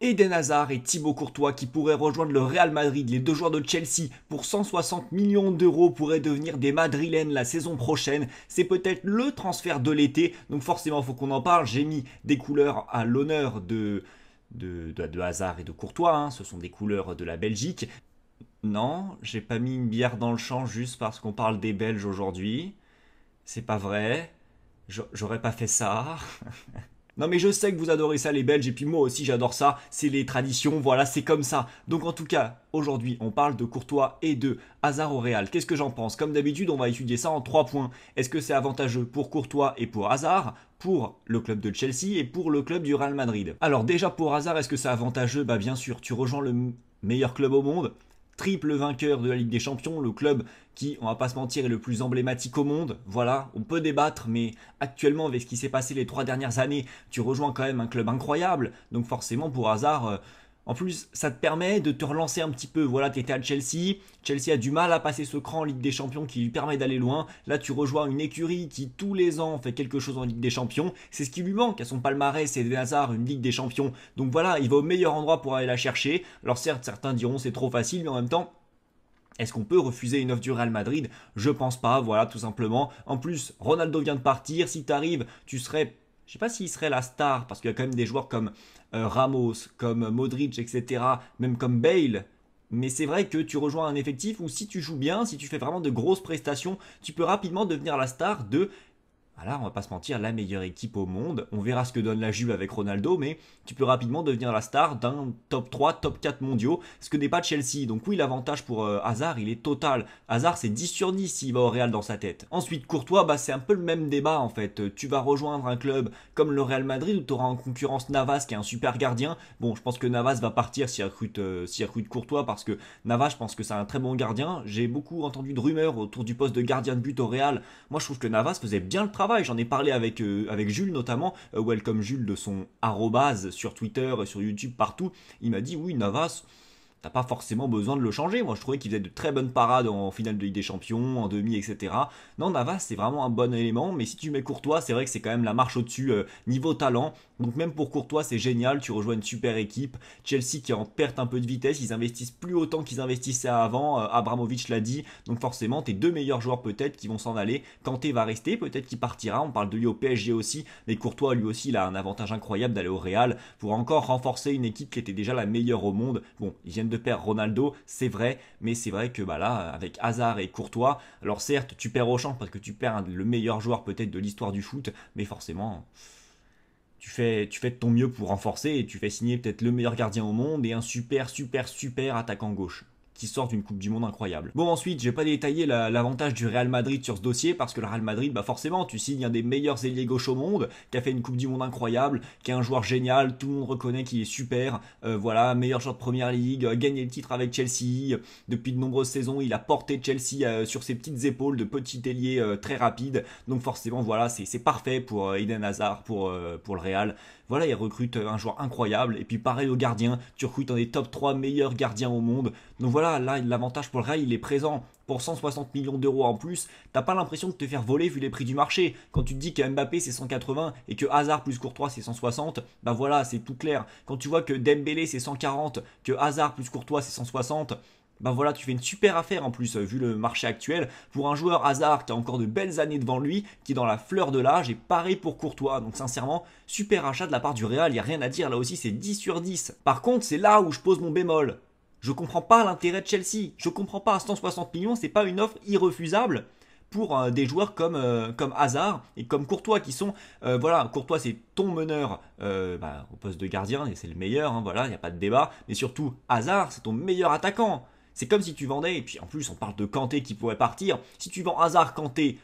Eden Hazard et Thibaut Courtois qui pourraient rejoindre le Real Madrid, les deux joueurs de Chelsea, pour 160 millions d'euros pourraient devenir des Madrilènes la saison prochaine. C'est peut-être le transfert de l'été, donc forcément faut qu'on en parle. J'ai mis des couleurs à l'honneur de, de, Hazard et de Courtois, hein. ce sont des couleurs de la Belgique. Non, j'ai pas mis une bière dans le champ juste parce qu'on parle des Belges aujourd'hui. C'est pas vrai. J'aurais pas fait ça. Non mais je sais que vous adorez ça les Belges et puis moi aussi j'adore ça, c'est les traditions, voilà, c'est comme ça. Donc en tout cas, aujourd'hui, on parle de Courtois et de Hazard au Real. Qu'est-ce que j'en pense Comme d'habitude, on va étudier ça en trois points. Est-ce que c'est avantageux pour Courtois et pour Hazard pour le club de Chelsea et pour le club du Real Madrid. Alors déjà pour Hazard, est-ce que c'est avantageux Bah bien sûr, tu rejoins le meilleur club au monde, triple vainqueur de la Ligue des Champions, le club qui, on va pas se mentir, est le plus emblématique au monde. Voilà, on peut débattre, mais actuellement, avec ce qui s'est passé les trois dernières années, tu rejoins quand même un club incroyable. Donc forcément, pour hasard, euh, en plus, ça te permet de te relancer un petit peu. Voilà, tu étais à Chelsea. Chelsea a du mal à passer ce cran en Ligue des Champions qui lui permet d'aller loin. Là, tu rejoins une écurie qui, tous les ans, fait quelque chose en Ligue des Champions. C'est ce qui lui manque à son palmarès. C'est des hasards, une Ligue des Champions. Donc voilà, il va au meilleur endroit pour aller la chercher. Alors certes, certains diront c'est trop facile, mais en même temps, est-ce qu'on peut refuser une offre du Real Madrid Je pense pas, voilà, tout simplement. En plus, Ronaldo vient de partir. Si t'arrives, tu serais je sais pas s'il serait la star, parce qu'il y a quand même des joueurs comme euh, Ramos, comme Modric, etc., même comme Bale. Mais c'est vrai que tu rejoins un effectif où si tu joues bien, si tu fais vraiment de grosses prestations, tu peux rapidement devenir la star de alors on va pas se mentir, la meilleure équipe au monde. On verra ce que donne la Juve avec Ronaldo, mais tu peux rapidement devenir la star d'un top 3, top 4 mondiaux, ce que n'est pas Chelsea. Donc oui, l'avantage pour euh, Hazard, il est total. Hazard, c'est 10 sur 10 s'il va au Real dans sa tête. Ensuite, Courtois, bah, c'est un peu le même débat en fait. Tu vas rejoindre un club comme le Real Madrid où tu auras en concurrence Navas qui est un super gardien. Bon, je pense que Navas va partir s'il recrute, euh, s'il recrute Courtois parce que Navas, je pense que c'est un très bon gardien. J'ai beaucoup entendu de rumeurs autour du poste de gardien de but au Real. Moi, je trouve que Navas faisait bien le travail J'en ai parlé avec, euh, Jules notamment, euh, Welcome Jules de son arrobase sur Twitter, sur YouTube, partout. Il m'a dit oui, Navas, t'as pas forcément besoin de le changer. Moi, je trouvais qu'il faisait de très bonnes parades en finale de Ligue des Champions, en demi, etc. Non, Navas, c'est vraiment un bon élément, mais si tu mets Courtois, c'est vrai que c'est quand même la marche au-dessus euh, niveau talent. Donc même pour Courtois, c'est génial, tu rejoins une super équipe. Chelsea qui en perte un peu de vitesse, ils investissent plus autant qu'ils investissaient avant. Euh, Abramovic l'a dit, donc forcément, tes deux meilleurs joueurs peut-être qui vont s'en aller. Kanté va rester, peut-être qu'il partira. On parle de lui au PSG aussi, mais Courtois, lui aussi, il a un avantage incroyable d'aller au Real pour encore renforcer une équipe qui était déjà la meilleure au monde. Bon, ils viennent de perdre Ronaldo, c'est vrai, mais c'est vrai que bah là, avec Hazard et Courtois, alors certes, tu perds au champ parce que tu perds le meilleur joueur peut-être de l'histoire du foot, mais forcément, tu fais, tu fais de ton mieux pour renforcer et tu fais signer peut-être le meilleur gardien au monde et un super, super, super attaquant gauche qui d'une Coupe du Monde incroyable. Bon, ensuite, je j'ai pas détaillé l'avantage du Real Madrid sur ce dossier parce que le Real Madrid, bah forcément, tu signes un des meilleurs ailiers gauche au monde, qui a fait une Coupe du Monde incroyable, qui est un joueur génial, tout le monde reconnaît qu'il est super, euh, voilà, meilleur joueur de première ligue, gagner euh, gagné le titre avec Chelsea, euh, depuis de nombreuses saisons, il a porté Chelsea sur ses petites épaules de petit ailier très rapide, donc forcément, voilà, c'est parfait pour Eden Hazard, pour, pour le Real. Voilà, il recrute un joueur incroyable, et puis pareil au gardien, tu recrutes un des top 3 meilleurs gardiens au monde, donc voilà, là, l'avantage pour le Real, il est présent. Pour 160 millions d'euros en plus, t'as pas l'impression de te faire voler vu les prix du marché. Quand tu te dis que Mbappé c'est 180 et que Hazard plus Courtois c'est 160, bah voilà, c'est tout clair. Quand tu vois que Dembélé c'est 140, que Hazard plus Courtois c'est 160, bah voilà, tu fais une super affaire en plus, euh, vu le marché actuel, pour un joueur Hazard qui a encore de belles années devant lui, qui est dans la fleur de l'âge, et paré pour Courtois. Donc sincèrement, super achat de la part du Real, il a rien à dire, là aussi c'est 10 sur 10. Par contre, c'est là où je pose mon bémol. Je comprends pas l'intérêt de Chelsea. Je comprends pas. à 160 millions, c'est pas une offre irrefusable pour euh, des joueurs comme, euh, comme Hazard et comme Courtois qui sont euh, voilà Courtois c'est ton meneur bah, au poste de gardien et c'est le meilleur hein, voilà il n'y a pas de débat mais surtout Hazard c'est ton meilleur attaquant c'est comme si tu vendais et puis en plus on parle de Kanté qui pourrait partir si tu vends Hazard Kanté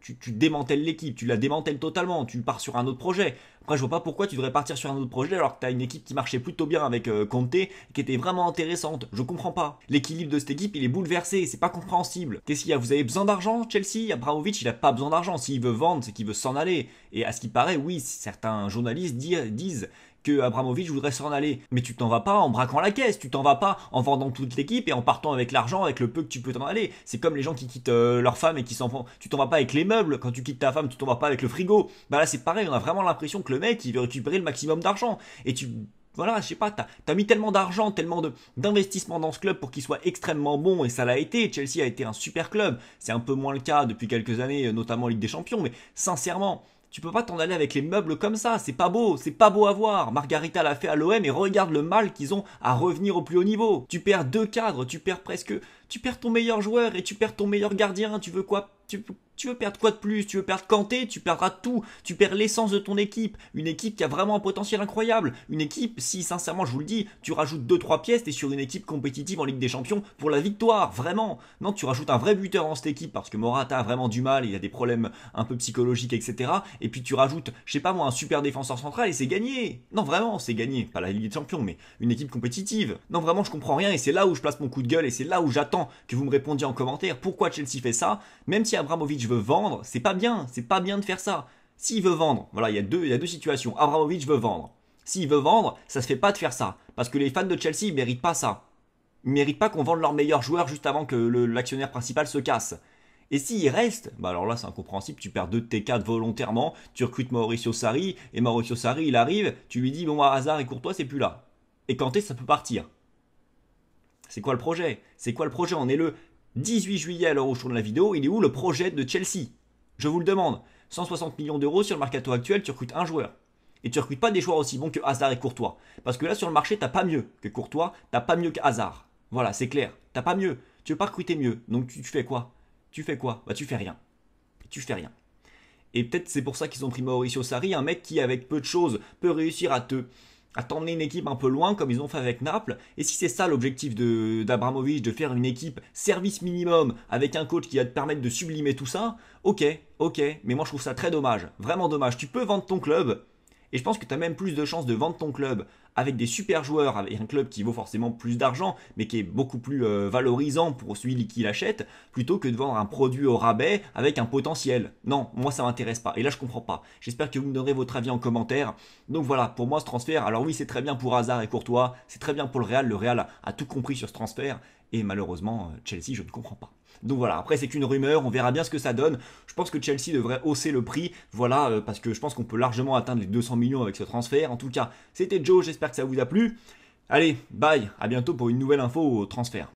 tu, démantèles l'équipe, tu la démantèles totalement, tu pars sur un autre projet. Après, je vois pas pourquoi tu devrais partir sur un autre projet alors que tu as une équipe qui marchait plutôt bien avec euh, Conte, qui était vraiment intéressante. Je comprends pas. L'équilibre de cette équipe, il est bouleversé, c'est pas compréhensible. Qu'est-ce qu'il y a Vous avez besoin d'argent, Chelsea Abramovic, il a pas besoin d'argent. S'il veut vendre, c'est qu'il veut s'en aller. Et à ce qui paraît, oui, certains journalistes disent que Abramovic voudrait s'en aller. Mais tu t'en vas pas en braquant la caisse, tu t'en vas pas en vendant toute l'équipe et en partant avec l'argent, avec le peu que tu peux t'en aller. C'est comme les gens qui quittent euh, leur femme et qui s'en vont. Tu t'en vas pas avec les meubles, quand tu quittes ta femme, tu t'en vas pas avec le frigo. Bah là c'est pareil, on a vraiment l'impression que le mec il veut récupérer le maximum d'argent. Et tu voilà, je sais pas, t'as mis tellement d'argent, tellement d'investissement dans ce club pour qu'il soit extrêmement bon, et ça l'a été. Chelsea a été un super club. C'est un peu moins le cas depuis quelques années, euh, notamment Ligue des Champions, mais sincèrement, tu peux pas t'en aller avec les meubles comme ça, c'est pas beau, c'est pas beau à voir. Margarita l'a fait à l'OM et regarde le mal qu'ils ont à revenir au plus haut niveau. Tu perds deux cadres, tu perds presque, tu perds ton meilleur joueur et tu perds ton meilleur gardien. Tu veux quoi tu, tu veux perdre quoi de plus Tu veux perdre Kanté Tu perdras tout. Tu perds l'essence de ton équipe. Une équipe qui a vraiment un potentiel incroyable. Une équipe, si sincèrement je vous le dis, tu rajoutes 2-3 pièces, es sur une équipe compétitive en Ligue des Champions pour la victoire, vraiment. Non, tu rajoutes un vrai buteur en cette équipe parce que Morata a vraiment du mal, il a des problèmes un peu psychologiques, etc. Et puis tu rajoutes, je sais pas moi, un super défenseur central et c'est gagné. Non, vraiment, c'est gagné. Pas la Ligue des Champions, mais une équipe compétitive. Non, vraiment, je comprends rien et c'est là où je place mon coup de gueule et c'est là où j'attends que vous me répondiez en commentaire pourquoi Chelsea fait ça, même si Abramovic veut vendre, c'est pas bien, c'est pas bien de faire ça. S'il veut vendre, voilà, il y a deux, il y a deux situations. Abramovich veut vendre. S'il veut vendre, ça se fait pas de faire ça. Parce que les fans de Chelsea, méritent pas ça. Ils méritent pas qu'on vende leur meilleur joueur juste avant que l'actionnaire principal se casse. Et s'il reste, bah alors là c'est incompréhensible, tu perds deux de tes quatre volontairement, tu recrutes Mauricio Sarri, et Mauricio Sarri il arrive, tu lui dis bon à bah, hasard et Courtois c'est plus là. Et Kanté ça peut partir. C'est quoi le projet C'est quoi le projet On est le 18 juillet alors, au jour de la vidéo, il est où le projet de Chelsea Je vous le demande. 160 millions d'euros sur le mercato actuel, tu recrutes un joueur. Et tu recrutes pas des joueurs aussi bons que Hazard et Courtois. Parce que là, sur le marché, t'as pas mieux que Courtois, t'as pas mieux que Hazard. Voilà, c'est clair. T'as pas mieux. Tu veux pas recruter mieux. Donc tu, fais quoi Tu fais quoi Bah tu fais rien. Tu fais rien. Et peut-être c'est pour ça qu'ils ont pris Mauricio Sari, un mec qui, avec peu de choses, peut réussir à te à t'emmener une équipe un peu loin comme ils ont fait avec Naples. Et si c'est ça l'objectif d'Abramovich, de, de faire une équipe service minimum avec un coach qui va te permettre de sublimer tout ça, ok, ok, mais moi je trouve ça très dommage, vraiment dommage. Tu peux vendre ton club, et je pense que tu as même plus de chances de vendre ton club avec des super joueurs, avec un club qui vaut forcément plus d'argent, mais qui est beaucoup plus euh, valorisant pour celui qui l'achète, plutôt que de vendre un produit au rabais avec un potentiel. Non, moi ça m'intéresse pas. Et là je comprends pas. J'espère que vous me donnerez votre avis en commentaire. Donc voilà, pour moi ce transfert, alors oui c'est très bien pour Hazard et Courtois, c'est très bien pour le Real. Le Real a tout compris sur ce transfert. Et malheureusement, euh, Chelsea, je ne comprends pas. Donc voilà, après c'est qu'une rumeur, on verra bien ce que ça donne. Je pense que Chelsea devrait hausser le prix, voilà, euh, parce que je pense qu'on peut largement atteindre les 200 millions avec ce transfert. En tout cas, c'était Joe, j'espère que ça vous a plu. Allez, bye, à bientôt pour une nouvelle info au transfert.